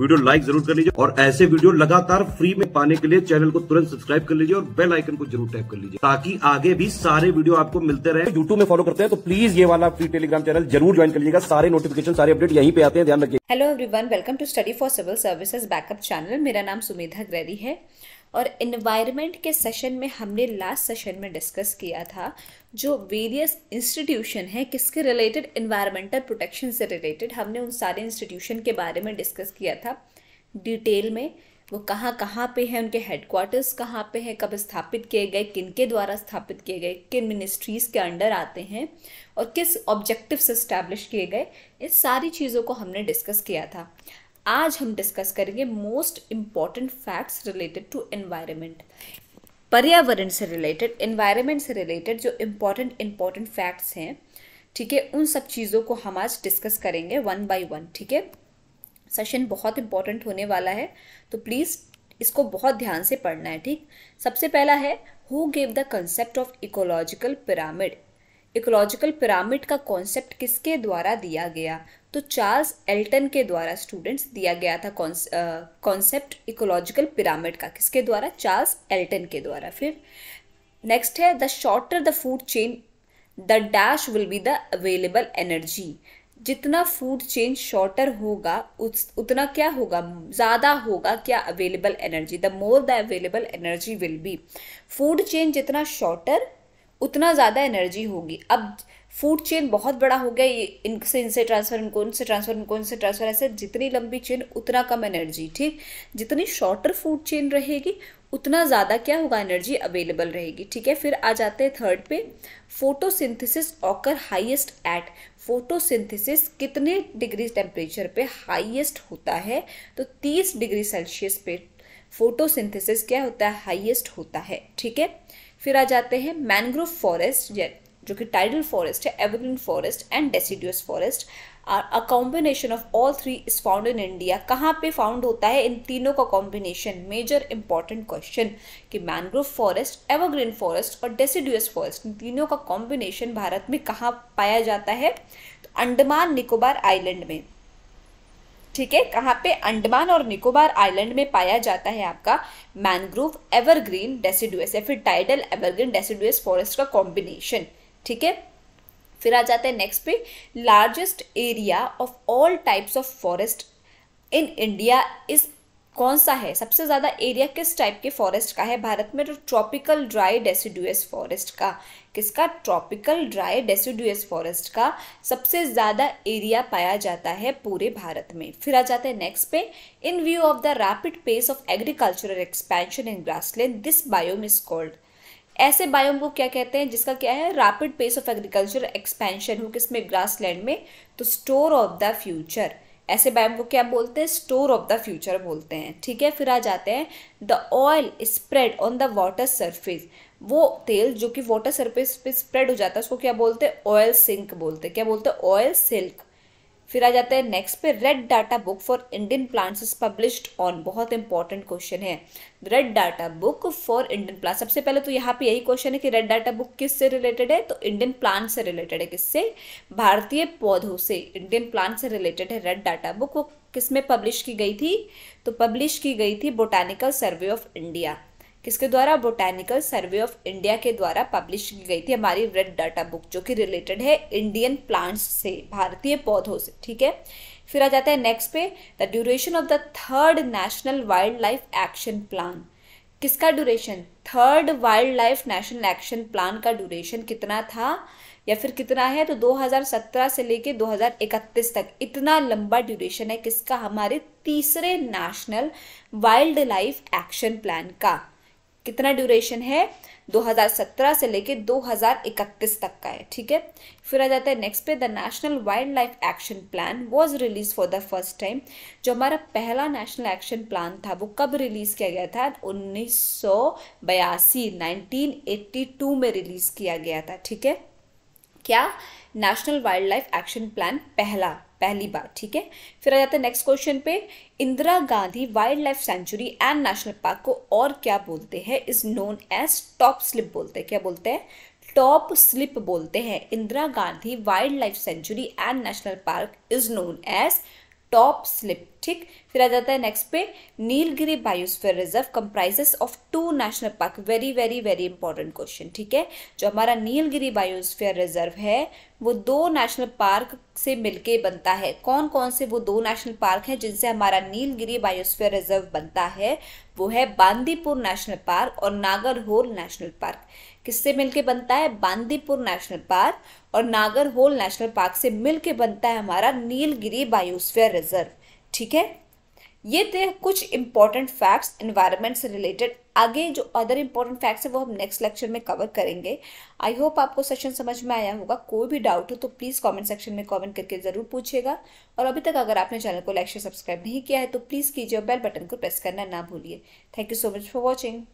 video like जरूर कर लीजिए और ऐसे वीडियो लगातार फ्री में पाने के लिए चैनल को तुरंत सब्सक्राइब कर लीजिए और बेल आइकन को जरूर टैप कर लीजिए ताकि आगे भी सारे वीडियो आपको मिलते रहे यूट्यूब में फॉलो करते हैं तो प्लीज ये वाला फ्री टेलीग्राम चैनल जरूर ज्वाइन कर लीजिएगा सारे नोटिफिकेशन सारे अपडेट यहीं पे आते हैं ध्यान रखिए hello everyone welcome to study for civil services backup channel मेरा नाम सुमेधा ग्रैरी है और इन्वायरमेंट के सेशन में हमने लास्ट सेशन में डिस्कस किया था जो वेरियस इंस्टीट्यूशन है किसके रिलेटेड इन्वायरमेंटल प्रोटेक्शन से रिलेटेड हमने उन सारे इंस्टीट्यूशन के बारे में डिस्कस किया था डिटेल में वो कहाँ कहाँ पे हैं उनके हेडक्वार्टर्स कहाँ पे हैं कब स्थापित किए गए किन के द्वारा स्थापित किए गए किन मिनिस्ट्रीज़ के अंडर आते हैं और किस ऑब्जेक्टिव से इस्टेब्लिश किए गए इन सारी चीज़ों को हमने डिस्कस किया था आज हम डिस्कस करेंगे most important facts related to environment पर्यावरण से रिलेटेड एनवायरनमेंट से रिलेटेड जो इम्पोर्टेंट इम्पॉर्टेंट फैक्ट्स हैं ठीक है उन सब चीज़ों को हम आज डिस्कस करेंगे वन बाय वन ठीक है सेशन बहुत इंपॉर्टेंट होने वाला है तो प्लीज़ इसको बहुत ध्यान से पढ़ना है ठीक सबसे पहला है who gave the concept of ecological pyramid ecological pyramid का कॉन्सेप्ट किसके द्वारा दिया गया तो चार्ल्स एल्टन के द्वारा स्टूडेंट्स दिया गया था कॉन्सेप्ट इकोलॉजिकल पिरामिड का किसके द्वारा चार्ल्स एल्टन के द्वारा फिर नेक्स्ट है the shorter the food chain the dash will be the available energy जितना फूड चेन शॉर्टर होगा उस उतना क्या होगा ज़्यादा होगा क्या available energy the more the available energy will be food chain जितना शॉर्टर उतना ज़्यादा एनर्जी होगी अब फूड चेन बहुत बड़ा हो गया ये इनसे इनसे ट्रांसफर इनको इनसे ट्रांसफर इनको इनसे ट्रांसफर ऐसे जितनी लंबी चेन उतना कम एनर्जी ठीक जितनी शॉर्टर फूड चेन रहेगी उतना ज़्यादा क्या होगा एनर्जी अवेलेबल रहेगी ठीक है फिर आ जाते हैं थर्ड पे photosynthesis occur highest at photosynthesis कितने डिग्री टेम्परेचर पे हाईएस्ट होता है तो 30 डिग्री सेल्सियस पे फोटोसिंथेसिस क्या होता है हाईएस्ट होता है ठीक है फिर आ जाते हैं मैनग्रोव फॉरेस्ट जो कि टाइडल फॉरेस्ट है evergreen forest and deciduous forest a combination of all three is found in India कहाँ पे फाउंड होता है इन तीनों का कॉम्बिनेशन मेजर इंपॉर्टेंट क्वेश्चन कि मैनग्रोव फॉरेस्ट एवरग्रीन फॉरेस्ट और डेसीड्यूस फॉरेस्ट इन तीनों का कॉम्बिनेशन भारत में कहाँ पाया जाता है तो अंडमान निकोबार आइलैंड में ठीक है कहाँ पे अंडमान और निकोबार आइलैंड में पाया जाता है आपका मैनग्रोव एवरग्रीन डेसीडुअस या फिर टाइडल एवरग्रीन डेसीडुअस फॉरेस्ट का कॉम्बिनेशन ठीक है फिर आ जाते हैं नेक्स्ट पे largest area of all types of forest in India is कौन सा है सबसे ज़्यादा एरिया किस टाइप के फॉरेस्ट का है भारत में तो ट्रॉपिकल ड्राई डेसिडुअस फॉरेस्ट का किसका ट्रॉपिकल ड्राई डेसिडुअस फॉरेस्ट का सबसे ज़्यादा एरिया पाया जाता है पूरे भारत में फिर आ जाते हैं नेक्स्ट पे in view of the rapid pace of agricultural expansion in grassland this biome is called ऐसे बायोम को क्या कहते हैं जिसका क्या है rapid pace of agriculture expansion हो किसमें ग्रास लैंड में तो स्टोर ऑफ द फ्यूचर ऐसे बायोम को क्या बोलते हैं स्टोर ऑफ द फ्यूचर बोलते हैं ठीक है फिर आ जाते हैं the oil spread on the water surface वो तेल जो कि वाटर सरफेस पे स्प्रेड हो जाता है उसको क्या बोलते हैं ऑयल सिंक बोलते हैं क्या बोलते हैं ऑयल सिल्क फिर आ जाता है नेक्स्ट पे red data book for Indian plants is published on बहुत इंपॉर्टेंट क्वेश्चन है red data book for Indian plant सबसे पहले तो यहाँ पे यही क्वेश्चन है कि रेड डाटा बुक किस से रिलेटेड है तो इंडियन प्लांट से रिलेटेड है किससे भारतीय पौधों से इंडियन प्लांट से रिलेटेड है रेड डाटा बुक वो किस में पब्लिश की गई थी तो पब्लिश की गई थी बोटानिकल सर्वे ऑफ इंडिया किसके द्वारा बोटैनिकल सर्वे ऑफ इंडिया के द्वारा पब्लिश की गई थी हमारी रेड डाटा बुक जो कि रिलेटेड है इंडियन प्लांट्स से भारतीय पौधों से ठीक है फिर आ जाता है नेक्स्ट पे the duration of the third national wildlife action plan किसका duration third wildlife national action plan का ड्यूरेशन कितना था या फिर कितना है तो 2017 से लेके 2031 तक इतना लंबा ड्यूरेशन है किसका हमारे तीसरे national wildlife action plan का कितना ड्यूरेशन है 2017 से लेके 2031 तक का है ठीक है फिर आ जाता है नेक्स्ट पे the national wildlife action plan was release for the first time जो हमारा पहला नेशनल एक्शन प्लान था वो कब रिलीज किया गया था 1982 1982 में रिलीज किया गया था ठीक है क्या national wildlife action plan पहला पहली बार ठीक है फिर आ जाते हैं नेक्स्ट क्वेश्चन पे Indira Gandhi wildlife sanctuary and national park को और क्या बोलते हैं is known as Topslip बोलते हैं क्या बोलते हैं टॉप स्लिप बोलते हैं Indira Gandhi wildlife sanctuary and national park is known as Topslip ठीक फिर आ जाता है नेक्स्ट पे Nilgiri biosphere reserve comprises of two national park very very very important question ठीक है जो हमारा नीलगिरी बायोस्फीयर रिजर्व है वो दो नेशनल पार्क से मिलके बनता है कौन कौन से वो दो नेशनल पार्क हैं जिनसे हमारा नीलगिरी बायोस्फीयर रिजर्व बनता है वो है बांदीपुर नेशनल पार्क और नागरहोल नेशनल पार्क किससे मिलके बनता है बांदीपुर नेशनल पार्क और नागरहोल नेशनल पार्क से मिलके बनता है हमारा नीलगिरी बायोस्फीयर रिजर्व ठीक है ये थे कुछ इंपॉर्टेंट फैक्ट्स इन्वायरमेंट से रिलेटेड आगे जो अदर इंपॉर्टेंट फैक्ट्स है वो हम नेक्स्ट लेक्चर में कवर करेंगे आई होप आपको सेशन समझ में आया होगा कोई भी डाउट हो तो प्लीज़ कमेंट सेक्शन में कमेंट करके ज़रूर पूछिएगा और अभी तक अगर आपने चैनल को लाइक शेयर सब्सक्राइब नहीं किया है तो प्लीज़ कीजिए और बेल बटन को प्रेस करना ना भूलिए thank you so much for watching